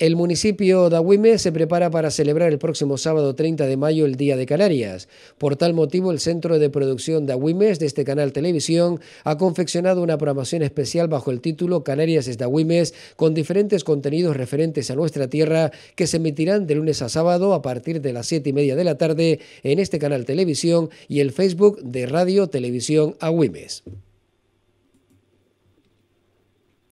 El municipio de Agüime se prepara para celebrar el próximo sábado 30 de mayo el Día de Canarias. Por tal motivo, el Centro de Producción de Agüimes de este canal televisión ha confeccionado una programación especial bajo el título Canarias es de con diferentes contenidos referentes a nuestra tierra que se emitirán de lunes a sábado a partir de las 7 y media de la tarde en este canal televisión y el Facebook de Radio Televisión Agüimes.